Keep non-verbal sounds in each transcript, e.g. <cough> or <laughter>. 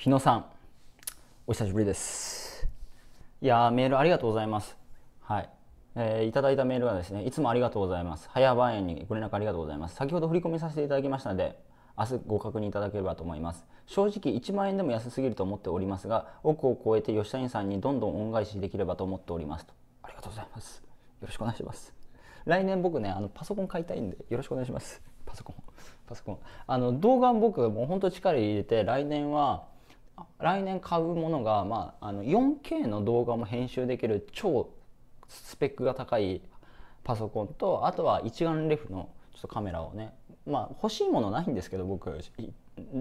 日野さんお久しぶりですいやーメールありがとうございますはい、えー、いただいたメールはですねいつもありがとうございます早番園にご連絡ありがとうございます先ほど振り込みさせていただきましたので明日ご確認いただければと思います正直1万円でも安すぎると思っておりますが億を超えて吉谷さんにどんどん恩返しできればと思っておりますとありがとうございますよろしくお願いします来年僕ねあのパソコン買いたいんでよろしくお願いしますパソコンパソコンあの動画僕もうほんと力入れて来年は来年買うものが、まあ、あの 4K の動画も編集できる超スペックが高いパソコンとあとは一眼レフのちょっとカメラをねまあ欲しいものないんですけど僕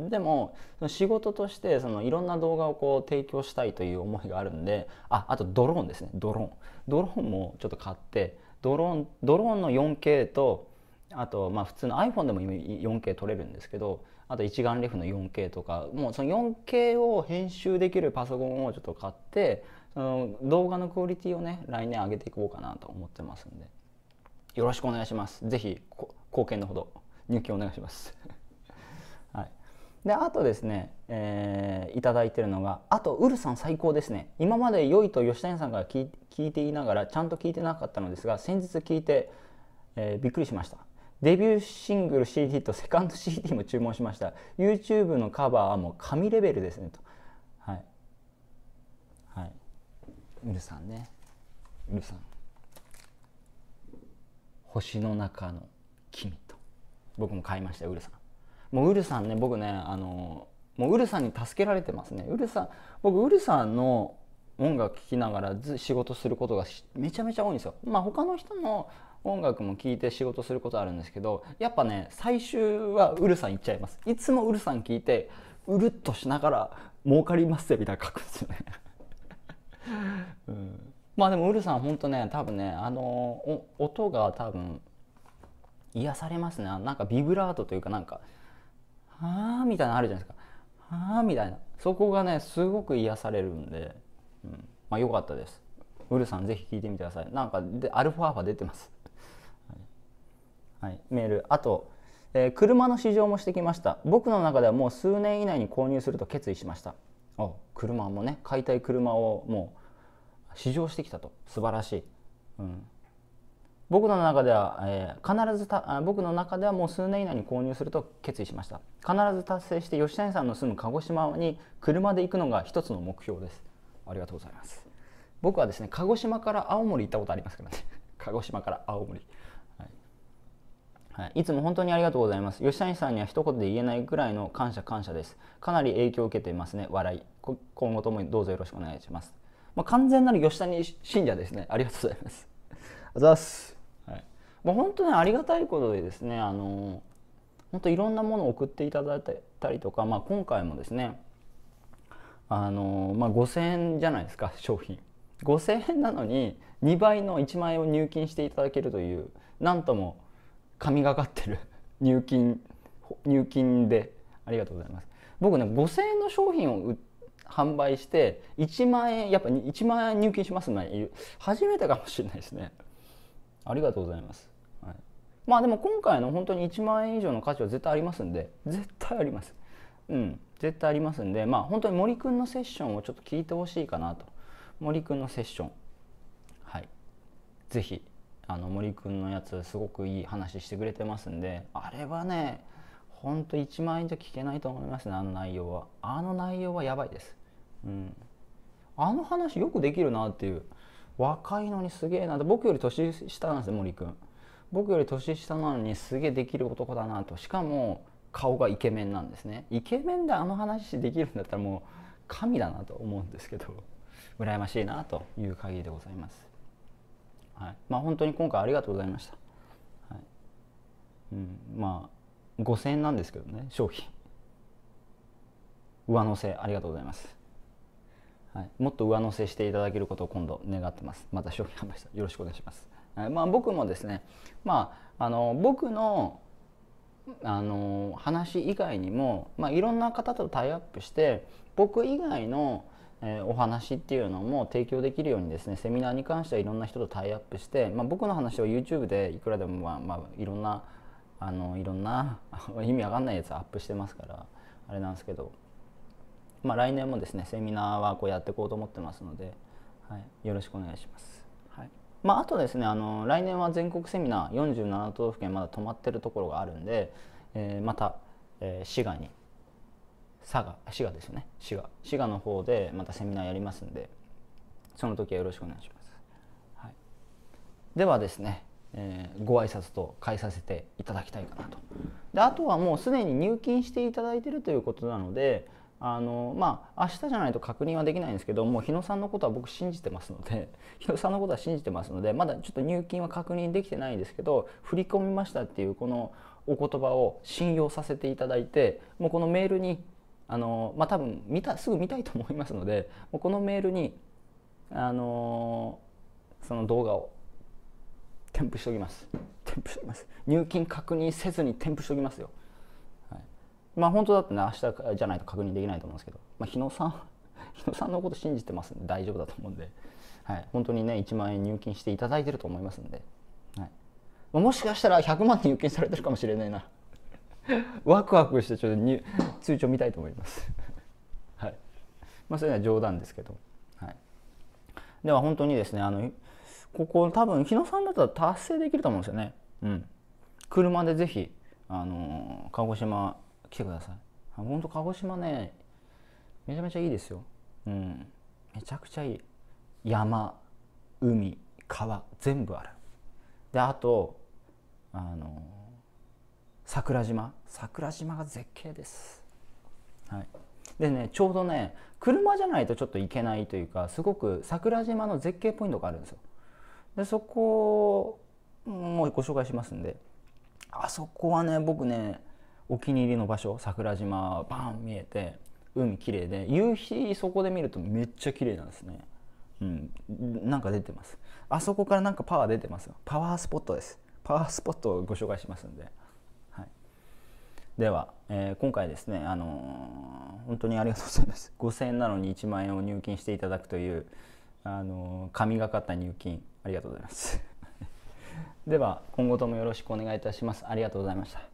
でも仕事としてそのいろんな動画をこう提供したいという思いがあるんでああとドローンですねドローンドローンもちょっと買ってドローンドローンの 4K とあとまあ普通の iPhone でも今 4K 撮れるんですけどあと一眼レフの 4K とかもうその 4K を編集できるパソコンをちょっと買ってその動画のクオリティをね来年上げていこうかなと思ってますんでよろしくお願いしますぜひ貢献のほど入金お願いします <laughs> はいであとですね、えー、いただいてるのがあとウルさん最高ですね今まで良いと吉谷さんから聞いていながらちゃんと聞いてなかったのですが先日聞いて、えー、びっくりしましたデビューシングル CD とセカンド CD も注文しました YouTube のカバーはもう神レベルですねとはいはいルさんねるさん星の中の君と僕も買いましたウルさんもうウルさんね僕ねあのもうウルさんに助けられてますねウルさん僕ウルさんの音楽聴きながら仕事することがめちゃめちゃ多いんですよまあ他の人の音楽も聴いて仕事することあるんですけどやっぱね最終はウルさんいっちゃいますいつもウルさん聴いてうるっとしながら儲かりますみたいな書くんですよねうん、まあでもウルさんほんとね多分ねあの音が多分癒されますねなんかビブラートというかなんか「はあ」みたいなのあるじゃないですか「はあ」みたいなそこがねすごく癒されるんで、うん、まあよかったですウルさんぜひ聴いてみてくださいなんかでアルファーファ出てますはい、メールあと、えー、車の試乗もしてきました僕の中ではもう数年以内に購入すると決意しましたお車もね買いたい車をもう試乗してきたと素晴らしい、うん、僕の中では、えー、必ずた僕の中ではもう数年以内に購入すると決意しました必ず達成して吉谷さんの住む鹿児島に車で行くのが一つの目標ですありがとうございます僕はですね鹿児島から青森行ったことありますからね鹿児島から青森はい、いつも本当にありがとうございます吉谷さんには一言で言えないくらいの感謝感謝ですかなり影響を受けていますね笑い今後ともどうぞよろしくお願いします、まあ、完全なる吉谷信者ですねありがとうございますあざす、はい、もう本当にありがたいことでですねあの本当いろんなものを送っていただいたりとか、まあ、今回もですねあの、まあ、5,000円じゃないですか商品5,000円なのに2倍の1万円を入金していただけるというなんとも神がかってる <laughs> 入金入金でありがとうございます僕ね5000円の商品を販売して1万円やっぱ1万円入金しますね初めてかもしれないですねありがとうございます、はい、まあでも今回の本当に1万円以上の価値は絶対ありますんで絶対ありますうん絶対ありますんでまあ本当に森くんのセッションをちょっと聞いてほしいかなと森くんのセッションはい是非あの森くんのやつすごくいい話してくれてますんであれはねほんと1万円じゃ聞けないと思いますねあの内容はあの内容はやばいです、うん、あの話よくできるなっていう若いのにすげえなって僕より年下なんですよ森くん僕より年下なのにすげえできる男だなとしかも顔がイケメンなんですねイケメンであの話できるんだったらもう神だなと思うんですけど羨ましいなという限りでございますはいまあ、本当に今回ありがとうございました、はいうん、まあ5000円なんですけどね商品上乗せありがとうございます、はい、もっと上乗せしていただけることを今度願ってますまた商品販売したよろしくお願いします、はい、まあ僕もですねまああの僕のあの話以外にも、まあ、いろんな方とタイアップして僕以外のえお話っていうのも提供できるようにですねセミナーに関してはいろんな人とタイアップして、まあ、僕の話を YouTube でいくらでも、まあ、まあ、いろんなあのいろんな <laughs> 意味わかんないやつアップしてますからあれなんですけど、まあ、来年もですねセミナーはこうやっていこうと思ってますので、はい、よろしくお願いします。はいまあ、あとですねあの来年は全国セミナー47都道府県まだ止まってるところがあるんで、えー、また、えー、滋賀に佐賀滋賀ですね滋賀滋賀の方でまたセミナーやりますんでその時はよろしくお願いします、はい、ではですね、えー、ご挨拶と変えさせていただきたいかなとであとはもうすでに入金していただいてるということなのであのまあ明日じゃないと確認はできないんですけどもう日野さんのことは僕信じてますので <laughs> 日野さんのことは信じてますのでまだちょっと入金は確認できてないんですけど振り込みましたっていうこのお言葉を信用させていただいてもうこのメールにあのまあ、多分見たすぐ見たいと思いますのでこのメールにあのその動画を添付しておきます添付しておきます入金確認せずに添付しておきますよ、はい、まあ本当だってね明日じゃないと確認できないと思うんですけど、まあ、日野さん <laughs> 日野さんのこと信じてますんで大丈夫だと思うんで、はい、本当にね1万円入金していただいてると思いますんで、はい、もしかしたら100万入金されてるかもしれないな <laughs> ワクワクしてちょっとに通帳見たいと思います <laughs> はいまあそれは冗談ですけど、はい、では本当にですねあのここ多分日野さんだったら達成できると思うんですよねうん車でぜひあの鹿児島来てください本当鹿児島ねめちゃめちゃいいですようんめちゃくちゃいい山海川全部あるであとあの桜島桜島が絶景です、はい、でねちょうどね車じゃないとちょっと行けないというかすごく桜島の絶景ポイントがあるんですよでそこもうご紹介しますんであそこはね僕ねお気に入りの場所桜島バーン見えて海綺麗で夕日そこで見るとめっちゃ綺麗なんですねうんなんか出てますあそこからなんかパワー出てますよパワースポットですパワースポットをご紹介しますんででは、えー、今回ですね、あのー、本当にありがとうございます5000円なのに1万円を入金していただくという、あのー、神がかった入金ありがとうございます <laughs> では今後ともよろしくお願いいたしますありがとうございました